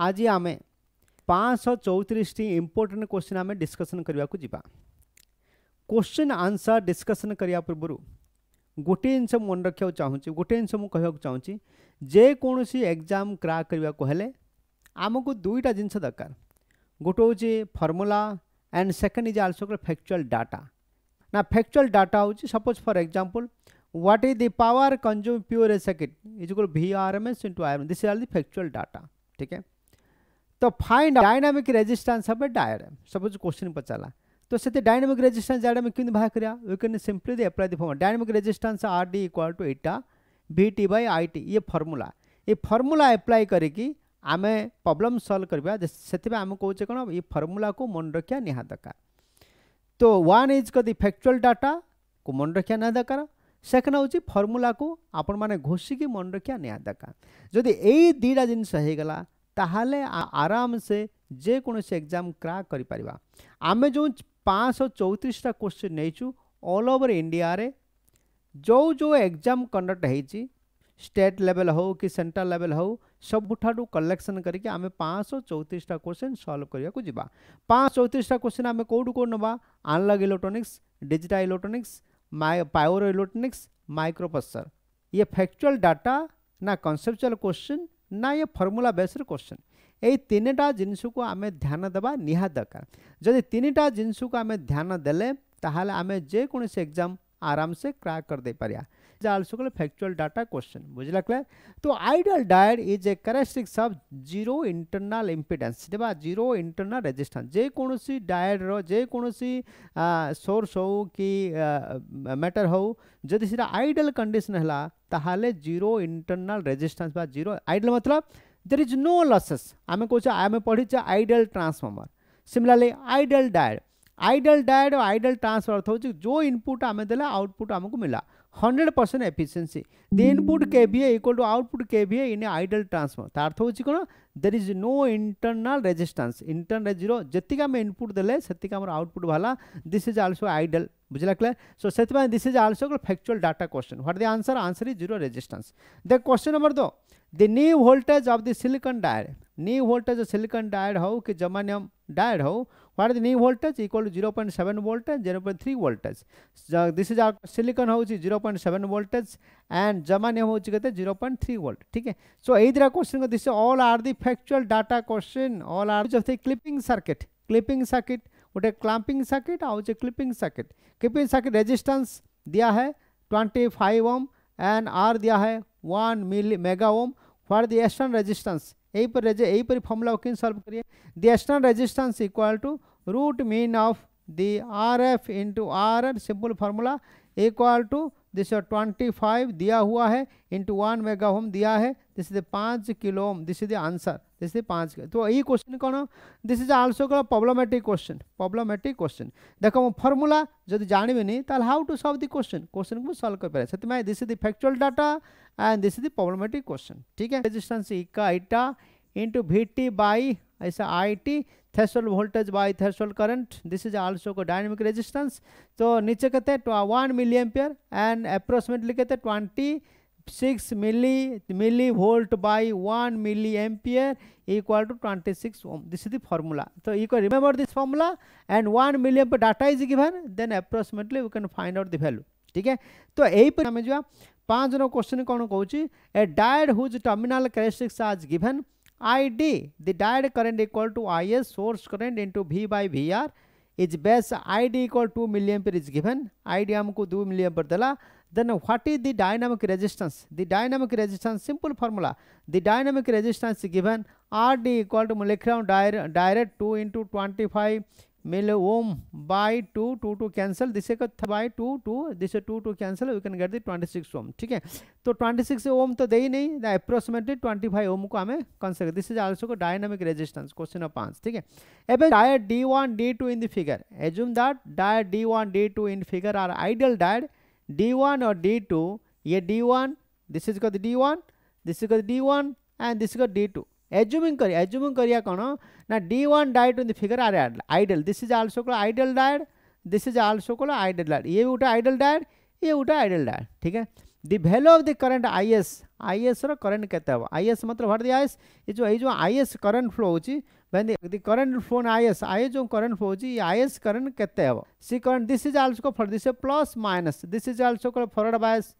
आज आम पाँचशह चौतीसटी इम्पोर्टाट क्वेश्चन आम डिस्कसन करने को जी क्वेश्चन आंसर डिस्कसन करने पूर्व गोटे जिन मन रखा चाहिए गोटे जिन मुझे चाहिए जेकोसी एग्जाम क्राक करने को हेल्ले आमको दुईटा जिनस दरकार गोटे हूँ formula and second is also called factual data ना फैक्चुअल डाटा हूँ suppose for example what is the power consume per a second is equal V R M S into I M this are the factual data ठीक है तो find dynamic resistance अब diagram suppose question पचारा तो से dynamic resistance diagram केमि बाहर करा we can simply the apply the form dynamic resistance R D equal to eta V T by I T ये फर्मूला ये फर्मूला एप्लाय करी आम प्रोब्लम सल्व करवा से आम कहे कौन ये फर्मूला को मन रखा निहा दरकार तो वन इज कर दी फैक्चुअल डाटा को मन रखा निहा दरकार सेकेंड हूँ फर्मूला को आपण मैंने घोषिकी मन रखा निहा दरकार जदि यही दुटा जिनस ताल आराम से जेकोसी एग्जाम क्राक कर पार्बा आम जो पाँच चौतीसटा क्वेश्चन नहींचु ऑल ओवर इंडिया रे जो जो एग्जाम कंडक्ट हो स्टेट लेवल हो कि सेंट्रल लेवल हो सब सबुठू कलेक्शन करके आम पाँच चौतीसटा क्वेश्चन सल्व करा पाँच चौतीसटा क्वेश्चन आम कौटू कौन ना आनलग इलेक्ट्रोनिक्स डिजिटल इलेक्ट्रोनिक्स माइ पावर इलेक्ट्रोनिक्स माइक्रोपसर ये फैक्चुअल डाटा ना कन्सेपचुआल क्वेश्चन ना ये फर्मूला बेस्र क्वेश्चन यही तीन टा जिनस को आम ध्यान देवा निहा दरकार जदि तीन टा जिनस को आम ध्यान देखें जेकोसी एग्जाम आराम से क्राक करदे पार is also called factual data question bujh lakla to ideal diode is a characteristics of zero internal impedance deba zero internal resistance je konosi diode ro je konosi source ho ki matter ho jodi sira ideal condition hela tahale zero internal resistance ba zero ideal matlab there is no losses ame kocha ame padhi cha ideal transformer similarly ideal diode ideal diode और ideal transformer हूँ जो input आम दे output आमको मिला hundred percent efficiency दे input के भी इक्वल टू आउटपुट के भी इन आइडल ट्रांसफर तार्थ होती कौन there is no internal resistance internal zero जी आम इनपुट देले से आउटपुट बाहर दिस इज आल्सो आइडल বুঝা গেল সো সেতবা this is also called factual data question what are the answer answer is zero resistance the question number দো the knee voltage of the silicon diode knee voltage of silicon diode how কে germanium diode হো what are the knee voltage equal to 0.7 volt and 0.3 voltage this is a silicon হউচি 0.7 voltage and germanium হউচি কত 0.3 volt ঠিক আছে so এইদরা question this all are the factual data question all are this clipping circuit clipping circuit गोटे clamping circuit आ clipping circuit clipping circuit resistance दिया है 25 ohm and R दिया है one milli mega ohm for the external resistance यहीपर पर यही solve करिए the external resistance equal to root mean of the R F into R and simple formula equal to this twenty five दिया हुआ है into one mega ohm दिया है this is पाँच kilo ohm this is the answer this is पाँच तो यही question कौन दिस इज आल्सो कौन प्रॉब्लमेटिक क्वेश्चन प्रॉब्लमेटिक क्वेश्चन देख मु फर्मुला जब जानवे नहीं how to solve the question question को सल्व कर से this is the factual data and this is the problematic question ठीक है रेजिस्टेंस इका इटा इंटू भिटी बाई ऐसा I T threshold voltage by threshold current this is also को dynamic resistance तो नीचे कहते हैं one milli ampere and approximately कहते हैं twenty six milli milli volt by one milli ampere equal to twenty six this is the formula तो you can remember this formula and one milli ampere data is given then approximately you can find out the value ठीक है तो यहीपर आम जा पाँच जन question कौन कौन a diode whose terminal characteristics आज given ID, the direct current equal to IS source current into V by VR is base ID equal 2 milliampere is given. ID हमको 2 milliampere दिला. Then what is the dynamic resistance? The dynamic resistance simple formula. The dynamic resistance is given RD equal to molecular direct 2 into 25 मिल ohm by two two two cancel this by two two this two two cancel we can get the twenty six ohm ठीक है तो twenty six ओम तो दे ही नहीं approximately twenty five ohm को हमें consider this is also को dynamic resistance question number पाँच ठीक है एवं diode D one D two in the figure assume that diode D one D two in figure are ideal diode D one और D two ये D one this is D one this is D one and this is D two assuming कर assuming करा कौन ना D one diode in the figure are ideal this is also called ideal diode this is also called ideal diode ये गोटे idol diode ये गोटे idol diode ठीक है the value of the current is is रेन्ट के is मतलब भर दि आईएस ये जो ये जो आईएस करेन्ट फ्लो हूँ the current flow is I जो करेन्ट फ्लो हूँ ये आईएस करेन्ट के सी current this is also for this plus minus this is also called forward bias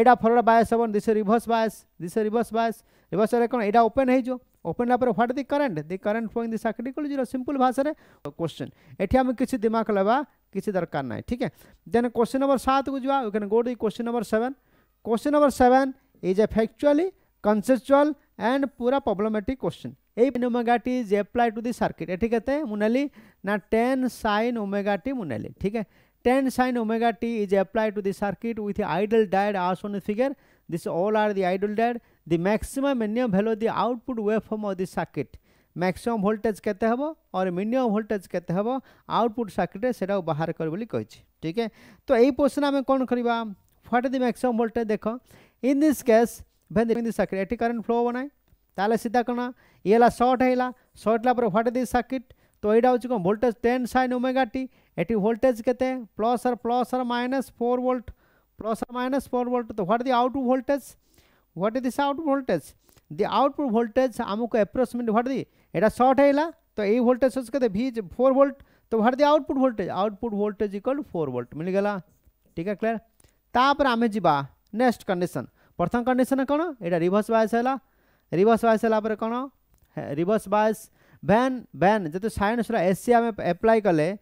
एटा फरवर्ड बायस हम this reverse bias this reverse bias reverse कौन एटा open हो ओपन लापर what the current the current flowing the circuit equal zero simple भाषा question ये आम किसी दिमाग लगा किसी दरकार ना ठीक है देन क्वेश्चन नंबर सात को जावा can go to question number seven question number seven is a factually conceptual and पूरा प्रोब्लमेटिक क्वेश्चन यही omega T is apply to the circuit ये के मुनेली ना टेन सैन ओमेगा टी ठीक है ten sine omega is is to to the circuit with the idle diode as shown in figure. This all are the maximum minimum value the output wave form of the circuit maximum voltage के minimum voltage के output circuit से बाहर कर बोली कही ठीक है तो यही पोर्सन आम कौन करवा फट दि मैक्सीम भोल्टेज देख in this case when circuit एटी करेन्ट फ्लो हो ना तो सीधा कौन ये सर्ट होगा सर्टला फट दि सर्किट तो यही हूँ कौन भोल्टेज टेन सैन ओमेगा एटी भोल्टेज के plus or plus minus four volt plus minus four volt तो what the output voltage what is this out voltage the output voltage आमको एप्रोक्सीमेट व्हाट दी एटा सर्ट है तो ए वोल्टेज होच के भी फोर वोल्ट तो what the output voltage output voltage equal four volt मिल गेला ठीक है क्लियर तापर आम जीबा नेक्स्ट कंडीशन प्रथम कंडीशन कौन एटा रिभर्स बायस हैला रिभर्स बायस है कौन रिभर्स बायस भैन भैन जो साइनस एसी आम एप्लाय कले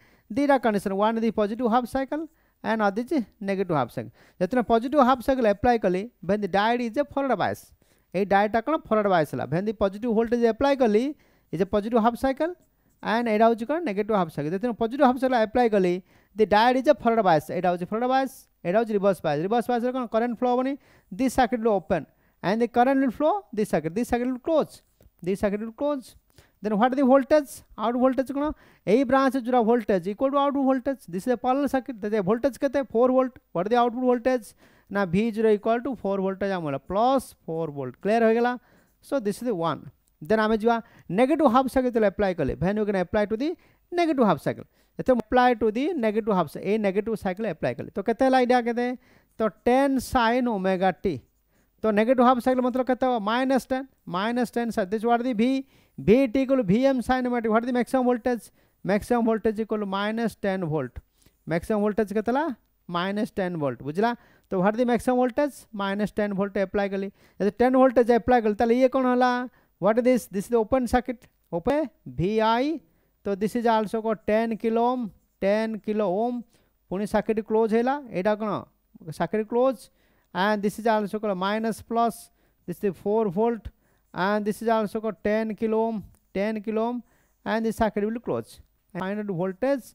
दुटा condition one the positive half cycle and other is negative half cycle. जेतना positive half cycle apply कली when the diode is a forward bias. ये diode टा कौन forward bias La when the positive voltage apply कली is a positive half cycle and एडा होची कौन negative half cycle. जेतना positive half cycle apply कली the diode is a forward bias. एडा होची forward bias. एडा होची reverse bias. Reverse bias ला कौन current flow बनी this circuit will open and the current will flow this circuit. This circuit will close. This circuit will close. then what are the voltage out voltage kono a branch jura voltage equal to output voltage this is a parallel circuit the voltage kete 4 volt what are the output voltage na v jura equal to 4 voltage amala plus 4 volt clear ho gala so this is the one then ame jiva negative half circuit le apply kale value can apply to the negative half cycle एथे apply to the negative half a negative cycle apply कले तो केते ला idea केते तो 10 sin omega T तो negative half cycle मतलब कहते हो minus ten minus ten sir this what the V V T equal V M sine मैट what the maximum voltage maximum voltage equal minus ten volt maximum voltage केतला minus ten volt बुझला तो what the maximum voltage minus ten volt apply कली यदि ten voltage apply कल तो ये कौन होला what this this is open circuit open V I तो दिस इज आल्सो को ten kilo ohm ten kilo ohm पुणी सर्किट क्लोज है यहाँ कौन circuit close and this is also called minus plus this is 4 volt and this is also called 10 kilo ohm 10 kilo ohm and this circuit will close and final voltage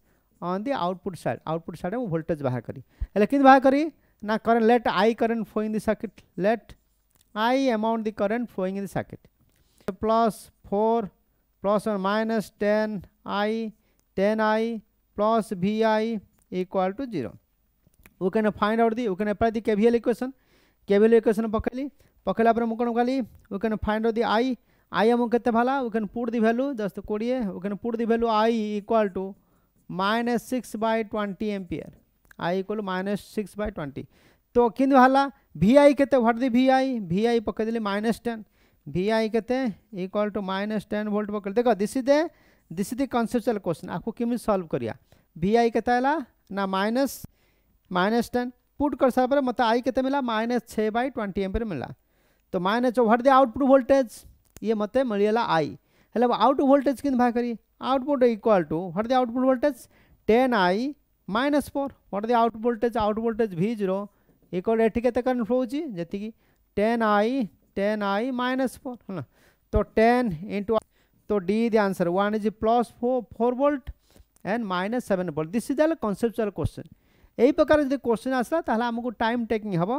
on the output side output side में voltage बाहर करी हेले किन बाहर करी ना current let I current flowing in the circuit let I amount the current flowing in the circuit plus 4 plus or minus 10 I 10 I plus VI equal to 0 we can find out the we can apply the KVL equation KVL equation पकैली पकैला पर मुझे कहि we can find out the I I आम के भाला we can put the value just कोड़े we can put the value I equal to minus six by twenty ampere I equal minus six by twenty तो, तो कि भाला भि आई के भट दि भि आई भि आई पकईदेली minus ten V I equal to minus ten volt पक देख this is the this is the conceptual question आपको किमी सल्व करा भि आई के ना माइनस माइनस टेन पुट कर सब मतलब आई के मिला माइनस छः बाई ट्वेंटी एम्पियर मिला तो माइनस चौहट दे आउटपुट वोल्टेज ये मत मिलेला आई है आउट वोल्टेज कि भाग करिए output equal to what the output voltage ten I minus four what the out voltage out voltage भि जीरो इक्वल एटी के करंट फ्लो जी ten I ten I minus four है तो टेन इंटू तो D the answer one is plus four four volt and minus seven volt this is all conceptual question এই প্রকার যদি কোশ্চিন আসলা তাহলে আমি টাইম টেকিং হব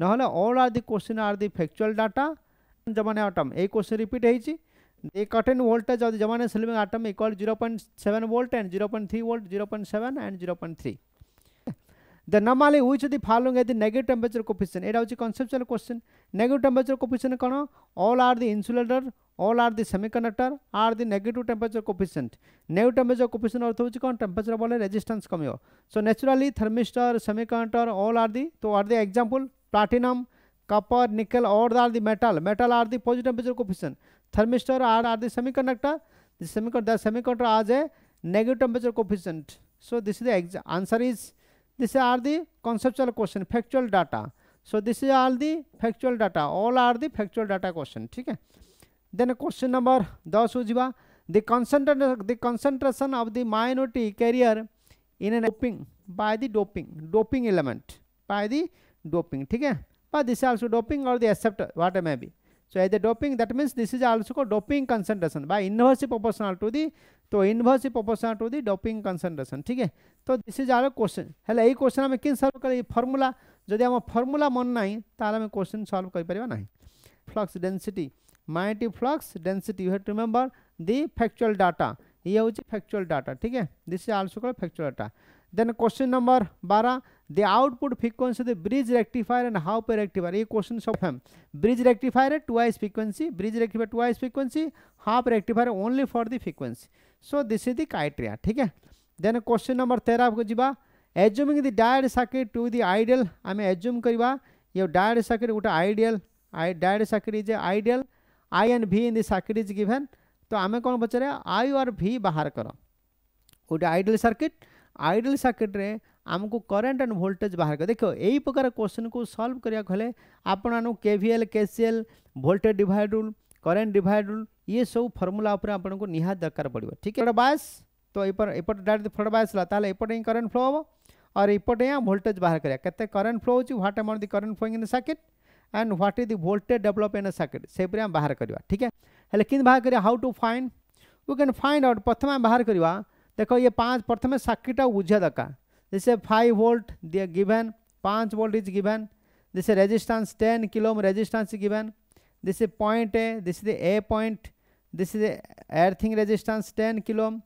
নহলে all are the question are the factual data জমানে আটম এই কোশ্চিন রিপিট হয়েছি a curtain voltage of the Germanium silicon atom equal 0.7 volt and 0.3 volt, 0.7 and 0.3. The normally which of the following is the negative temperature coefficient? It is a conceptual question. Negative temperature coefficient कौन? All are the insulator all are the semiconductor are the negative temperature coefficient negative temperature coefficient अर्थ हो कौन temperature बोले resistance कम हो so naturally thermistor semiconductor all are the तो are the example platinum copper nickel all are the metal metal are the positive temperature coefficient thermistor are are the semiconductor दमिक semiconductor आज a negative temperature coefficient so this the answer is this are the कन्सेपचुअल question factual data so this is are the factual data all are the factual data question ठीक है then question number दस हो the कनसेट the concentration of the minority carrier in an doping by the doping doping element by the doping ठीक है by this also doping और the except what may be so as doping that means this is also को doping concentration by inversely proportional to दि तो inversely proportional to the doping concentration ठीक है तो this is all question है question आम कि solve कर formula जदि आम फर्मुला मन ना तो क्वेश्चन सल्व कर ना flux density magnetic flux density you have to remember the factual data ये हूँ फैक्चुअल डाटा ठीक है this is also called factual data then question number बारह the output frequency the bridge rectifier and half wave rectifier ये question सब फैम bridge rectifier है twice frequency bridge rectifier twice frequency half rectifier only for the frequency so this is the criteria ठीक है then question number तेरह आपको जी assuming the diode circuit to the ideal आम assume करवा ये diode circuit गोटे ideal diode circuit is a ideal I and V in the circuit is given तो आम कौन पचार आई और भि बाहर कर गोटे आइडल सर्किट आइडल सर्किट्रे आमको करेन्ट एंड भोल्टेज बाहर कर देख यही प्रकार क्वेश्चन को सल्व करने हेल्ले आपण के KVL KCL voltage divide rule current divide rule ये सब फर्मूला आपको निहात दरकार पड़ो ठीक है बायस तो एपट एपट डायरेक्ट फ्लड बायस एपटे ही करेन्ट फ्लो हम और एपटे यहाँ भोल्टेज बाहर करा केत करेन्ट फ्लो हो what amount the current flowing in the circuit and what is the voltage develop in circuit से आम बाहर करवा ठीक है हेल्ले कि बाहर कर how to find you can find out प्रथम आम बाहर करवा देख ये पाँच प्रथम सर्किटा बुझा दरकार जैसे फाइव वोल्ट दिए गिभेन पाँच वोल्ट इज गिभेन जैसे resistance ten kilohm resistance given this is point A this is A point this is earthing resistance ten kilohm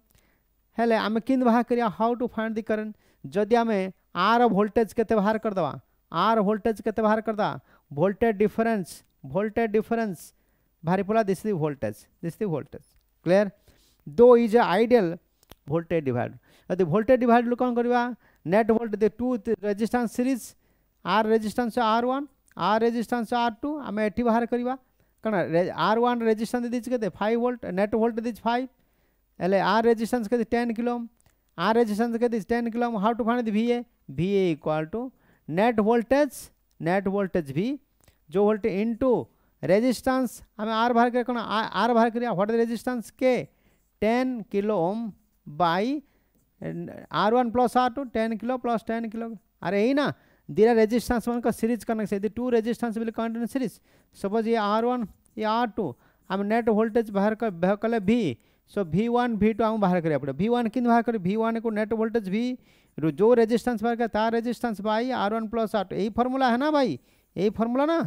हेले आम कि बाहर कर how to find the current जदि आम आर भोल्टेज के बाहर करदे आर भोल्टेज के बाहर करदे वोल्टेज डिफरेंस वोल्टेज डिफरेंस भारी पड़ा this the voltage this the voltage clear दो is a ideal voltage divide यदि वोल्टेज डिवाइड कौन करवा net volt the two resistance series R resistance R one or resistance R two आम ये बाहर करवा कौन आर वन रेजिस्टेंस दीजिए के फाइव वोल्ट नेट वोल्ट दीज फाइव हेल्ले आर रेजिस्टेंस के टेन किलोम आर रेजिस्टेंस के ten kilohm how to find the V A V equal to net voltage net voltage भी जो वोल्टेज इंटू रेजिस्टेंस हमें R बाहर कर आर बाहर कर व्हाट रेजिस्टेंस के ten kilo ohm by R one plus R two ten kilo plus ten kilo अरे यही ना दिया रेजिस्टेंस मान सीरीज कनेक्शन यदि two resistance will continue series suppose ये आर वन ये आर टू आम नेट वोल्टेज बाहर कर कले भि सो भि वन भि टू आम बाहर करा पड़े भि वन कि बाहर कर भि वन को नेट वोल्टेज भि जो रेजिस्टेंस बाहर का तार resistance by R one plus R यही फर्मूला है ना भाई यही फर्मूला ना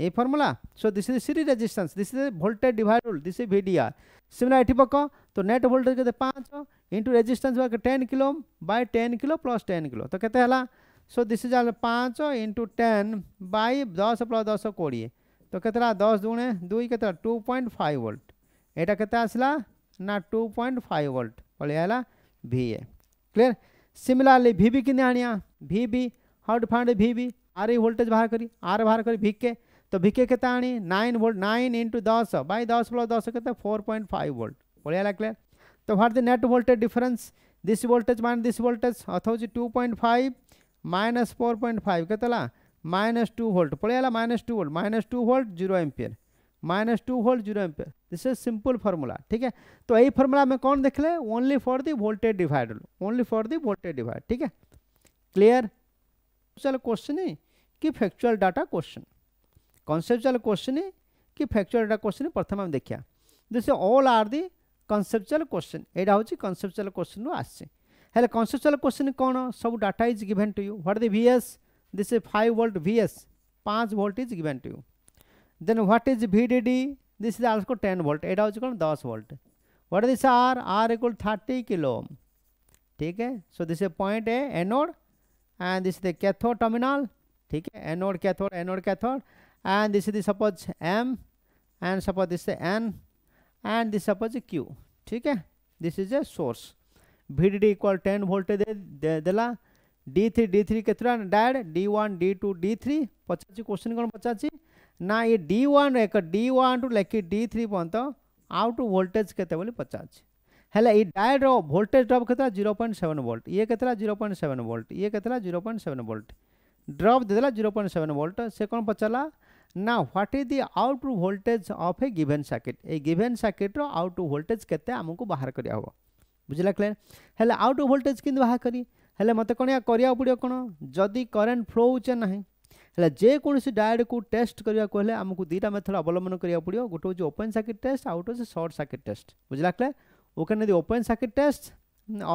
यही formula so this is series resistance this is voltage divided this is VDR similar ये पक तो नेट वोल्टेज के तो पाँच इंटू रेजिस्टेंस बार ten kilo by ten kilo plus ten kilo तो कैसे तो है सो दिस इज आर पाँच इंटू टेन बाय दस प्लस दस कोड़े तो कैसे दस दुणे दुई के टू पॉइंट फाइव वोल्ट यहाँ के आसला ना टू पॉइंट फाइव वोल्ट पलिया भि ए क्लीयर सिमिलरली भि भी कितने आने भि भी हाउ टू फाइंड वी भी आर ई वोल्टेज बाहर करी आर बाहर करी वी के तो भिके के कितना आनी नाइन वोल्ट नाइन इंटू दस बै दस प्लस दस कितना फोर पॉइंट फाइव वोल्ट बढ़िया क्लियर तो for the net voltage difference this voltage minus this voltage अथ हो two point five minus four point five के माइनस टू वोल्ट पलैला minus two volt minus two volt zero ampere minus two volt zero ampere this is simple formula ठीक है तो यही formula में कौन देख ले only for the voltage divide only for the voltage divide ठीक है क्लियर चल क्वेश्चन है कि factual data question conceptual question है कि फैक्चुअल डाटा क्वेश्चन प्रथम आम देखा जैसे all are the conceptual question यहाँ हूँ कनसेप्चुआल क्वेश्चन रू आसे हेल्ले कनसेप्चुआल क्वेश्चन कौन सब data is given to you what the V S this is five volt V S पाँच volt is given to you then is V D D this is also ten volt hours equal 10 volt. What is this R R equal thirty kilo ठीक है so this is point A anode and this the cathode terminal ठीक है anode cathode anode cathode and this is suppose M and suppose this N and this suppose Q ठीक है this is a source V D D equal ten volt देला D three D three के diode D one D two D three पचार question कौन पचार ना ये D one एक डी वन टू लेखि डी थ्री पर्यत आउट भोल्टेज के पचारे हेल्ला डायल भोल्टेज ड्रप के जीरो पॉइंट सेवेन वोल्ट ये के जीरो पॉइंट सेवेन वोल्ट ये के zero point seven volt drop दे जीरो पॉइंट सेवेन वोल्ट से कौन पचारा ना what is the out voltage of a given circuit a given circuit out voltage के बाहर करा हम बुझला क्लियर हेल्ला आउट भोल्टेज कि बाहर करी हेल्ला मत कौन या करा पड़ो कौन जदि करेन्ट फ्लो हो है जेकोसी डायट को टेस्ट करा आमको दुटा मेथड अवलम्बन करा पड़ो गोटे हूँ ओपेन सर्किट टेस्ट आउ गए सर्ट सर्किट टेस्ट बुझला क्या वो can the open circuit test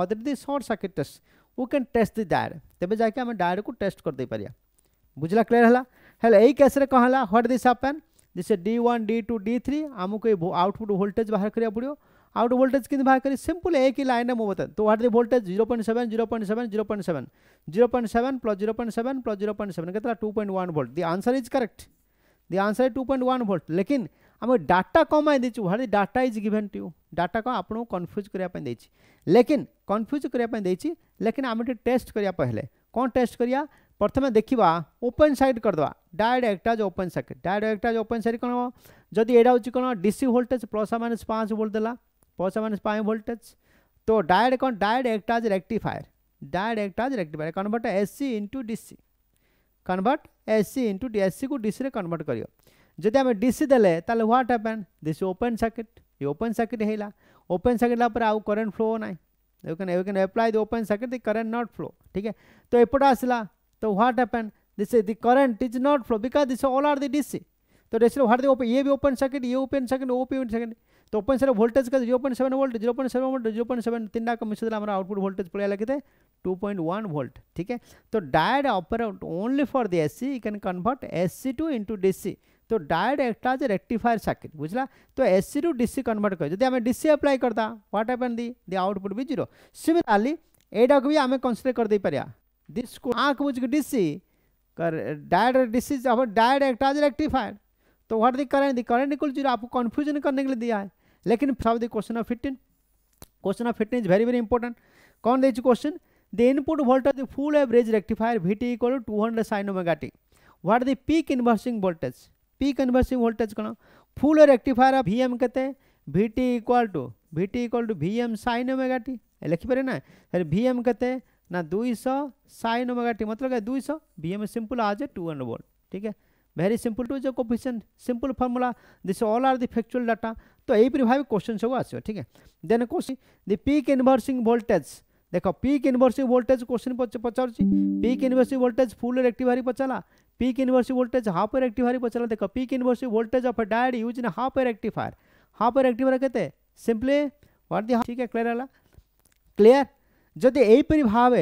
other the short circuit test वो कैन टेस्ट दि डायर तेज जाके आम डायर को टेस्ट करदे पार बुझला क्लीयर है कैस्रे कहला what this happen this D one D two D three आमको आउटपुट भोल्टेज बाहर करा पड़ो आउट वोल्टेज कितनी बाहर करी सिंपल एक ही लाइन में मुँह बताए तो what the voltage zero point seven zero point seven zero point seven zero point seven plus zero point seven plus zero point seven के two point one volt the answer is correct the answer is two point one volt लेकिन आम data कौन देचु what the data is given to data कौन आपको confuse करने लेकिन confuse करने लेकिन आम टेस्ट कराया पहले कौन टेस्ट कराया प्रथम देखा ओपन साइड करदे डायरेक्टाज ओपन डायरेक्ट डायरेक्टाज ओपन सर्किट कौन हम जदि यहाँ हूँ कौन डीसी भोल्टेज प्लस माइनस पाँच भोल्ट देला माइनस पाए वोल्टेज तो डायड कौन diode act as rectifier diode act as rectifier convert A C into D C convert A C into D A C को डी सी कन्वर्ट कर जब आम D C दे what happen this open circuit ये open circuit है open circuit पर आउ current flow ना you can you can apply the open circuit the current not flow ठीक है तो एपट आसला तो what happen this the current is not flow because this all are the D C तो डी सी ह्वाट ओपन ये भी open circuit ये ओपन सर्किट ओपन सर्किट तो ओपन सर वोल्टेज का zero point seven volt zero point seven volt zero point seven तीन टाक मिसेदेला हमारा output voltage पड़े कितने टू पॉइंट वन वोल्ट ठीक है तो diode operate only for the AC you can convert A C to into D C तो diode एक्टा rectifier circuit बुझला तो A C to D C convert कर जब आम डी सी अप्लाई करता what happen the the output भी zero similarly एटा को भी आम कंसीडर कर दे पारिया दिस को आंख बुझ डी सी कर डायड डी सी डायड एक्टा रेक्टिफायर तो what the current the current equal zero आपको कन्फ्यूजन करने के लिए दिया है लेकिन from the question of fifteen question of fifteen is very very important कौन दे question the input voltage the full average rectifier V T equal to hundred sine omega T what the peak inversing voltage peak inversing voltage कौन full rectifier V M के भि T equal to V T equal to V M sine omega T लिखिपर ना sir भि M के ना दुईश sign omega T मतलब दुईश V M simple as two hundred volt ठीक है वेरी सिंपल टू जो coefficient simple formula this all are the factual data तो यहीपर भाव क्वेश्चन सब आस ठीक है then question the peak inversing voltage देख पिक इनभर्सिंग भोल्टेज क्वेश्चन पचार peak inversing voltage full active भारी पचारा पिक इनभर्सिंग भोल्टेज हाफ एर एक्टिव भारी पचारा देख peak inversing voltage of diode use in half एर एक्टिफायर हाफ एर एक्टिफायर के सीम्पली वार दि ठीक है क्लीयर है क्लीयर जदि यहीपरी भाव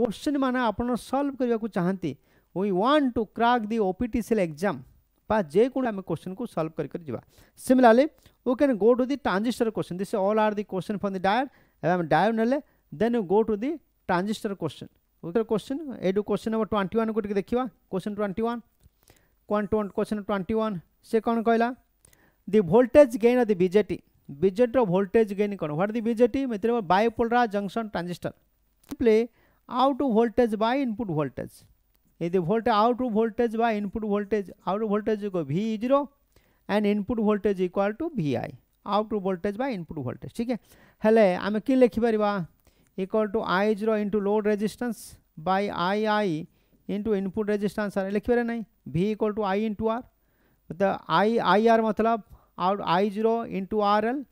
क्वेश्चन मान मैंने सल्व करने को चाहती we want to crack the OPT CL exam जेको आम क्वेश्चन को सल्व कर जावा similarly can go to the transistor question this all are the question from the diode एवं डायर ने then go to the transistor question question ये question number twenty one को देखा question twenty one question twenty one से कौन कहला the voltage gain of the BJT BJT voltage gain कौन what the BJT मित्र bipolar junction transistor simply out voltage by input voltage यदि out to voltage by input voltage out voltage को V zero and input voltage equal to V I to voltage by input voltage ठीक है हेले आम कि लिखिपर equal to I zero into load resistance by I I into input resistance R लिखिपर ना V equal to I into R मतलब I I R मतलब out I zero into R L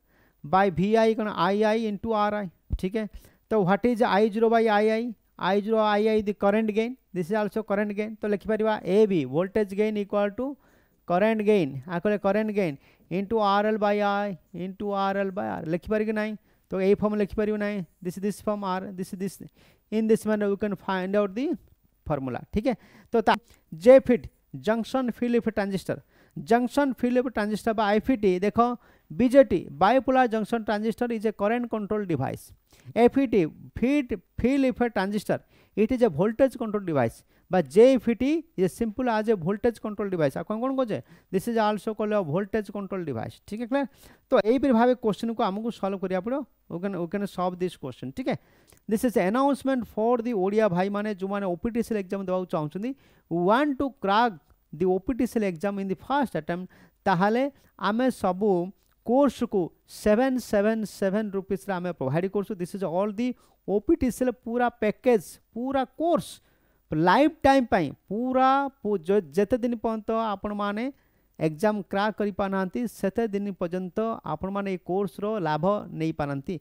by V I कौन आई I into are आई ठीक है तो what is I zero by I I I zero I I the current gain this is also current gain तो लिखिपर A V voltage gain equal to current gain आपको current gain into R L by R into R L by R लिखिपर कि ना तो यही फर्म लिखिपर ना दिस दिस फर्म are this this in this man you can find out the formula ठीक है तो J FET junction field effect transistor junction field effect transistor बा आईफिटी देख BJT bipolar junction transistor is a current control device F it FET field इफ a transistor it is a voltage control device but JFET is as simple as a voltage control device आप कौन कौन कौन this is also called a voltage control device ठीक है clear तो यहीपर भाव क्वेश्चन को आमको सल्व करा पड़ो we can solve this question ठीक है this is announcement for the Odia भाई माने जो माने OPTCL exam देवाक चाहते want to crack the OPTCL exam in the first attempt ताहले आमे सबू कोर्स को सेवेन सेवेन सेवेन रुपीस आम प्रोभाइड करसु this is all the OPT CL पूरा पैकेज पूरा कोर्स लाइफ टाइम पाई पूरा जिते दिन पर्यत आपण मैंने एग्जाम क्राक करते दिन पर्यत आपण मैंने कोर्स रो लाभ नहीं पारती